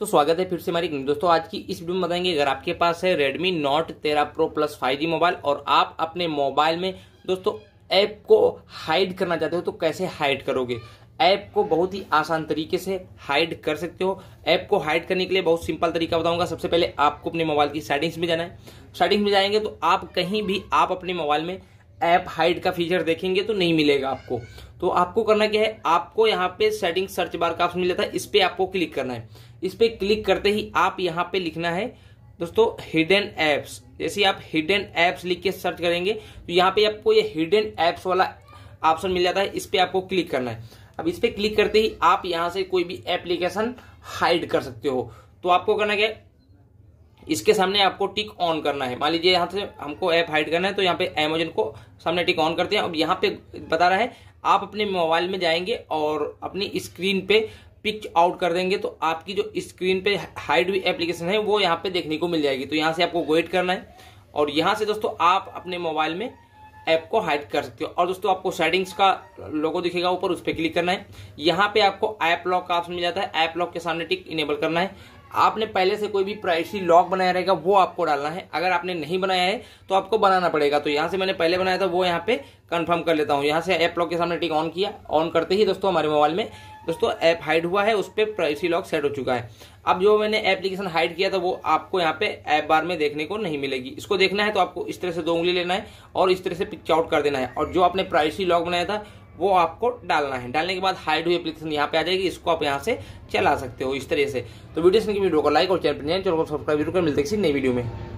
तो स्वागत है फिर से हमारी दोस्तों आज की इस वीडियो में बताएंगे अगर आपके पास है Redmi Note 13 Pro Plus 5G mobile और आप अपने मोबाइल में दोस्तों ऐप को हाइड करना चाहते हो तो कैसे हाइड करोगे ऐप को बहुत ही आसान तरीके से हाइड कर सकते हो ऐप को हाइड करने के लिए बहुत सिंपल तरीका बताऊंगा सबसे पहले आपको अपने मोबाइल की सेटिंग्स में जाना है सेटिंग्स में जाएंगे तो आप कहीं भी आप अपने मोबाइल में ऐप हाइड का फीचर देखेंगे तो नहीं मिलेगा आपको तो आपको करना क्या है आपको यहाँ पे सेटिंग सर्च बार का ऑप्शन मिला था इस पर आपको क्लिक करना है इस पर क्लिक करते ही आप यहाँ पे लिखना है दोस्तों हिडन ऐप्स जैसे आप हिडन ऐप्स लिख के सर्च करेंगे तो यहाँ पे आपको ये हिडन ऐप्स वाला ऑप्शन मिल जाता है इस पर आपको क्लिक करना है अब इस पर क्लिक करते ही आप यहाँ से कोई भी एप्लीकेशन हाइड कर सकते हो तो आपको करना क्या है इसके सामने आपको टिक ऑन करना है मान लीजिए यहाँ से हमको ऐप हाइड करना है तो यहाँ पे एमेजोन को सामने टिक ऑन करते हैं अब यहाँ पे बता रहा है आप अपने मोबाइल में जाएंगे और अपनी स्क्रीन पे पिक आउट कर देंगे तो आपकी जो स्क्रीन पे हाइड हुई एप्लीकेशन है वो यहाँ पे देखने को मिल जाएगी तो यहाँ से आपको वेट करना है और यहाँ से दोस्तों आप अपने मोबाइल में ऐप को हाइड कर सकते हो और दोस्तों आपको सेटिंग्स का लोगो दिखेगा ऊपर उस पर क्लिक करना है यहाँ पे आपको ऐप लॉक का ऑप्शन मिल जाता है ऐप लॉक के सामने टिक इनेबल करना है आपने पहले से कोई भी प्राइवेसी लॉक बनाया रहेगा वो आपको डालना है अगर आपने नहीं बनाया है तो आपको बनाना पड़ेगा तो यहाँ से मैंने पहले बनाया था वो यहाँ पे कंफर्म कर लेता हूँ यहाँ से ऐप लॉक के सामने टिक ऑन किया ऑन करते ही दोस्तों हमारे मोबाइल में दोस्तों ऐप हाइड हुआ है उस पर प्राइवेसी लॉक सेट हो चुका है अब जो मैंने एप्लीकेशन हाइड किया था वो आपको यहाँ पे ऐप बार में देखने को नहीं मिलेगी इसको देखना है तो आपको इस तरह से दो उंगली लेना है और इस तरह से पिक आउट कर देना है और जो आपने प्राइवेसी लॉक बनाया था वो आपको डालना है डालने के बाद हाइड हुई एप्लीकेशन यहाँ पे आ जाएगी इसको आप यहाँ से चला सकते हो इस तरह से तो वीडियो से वीडियो को लाइक और चैनल पर सब्सक्राइब जरूर कर मिलते किसी नई वीडियो में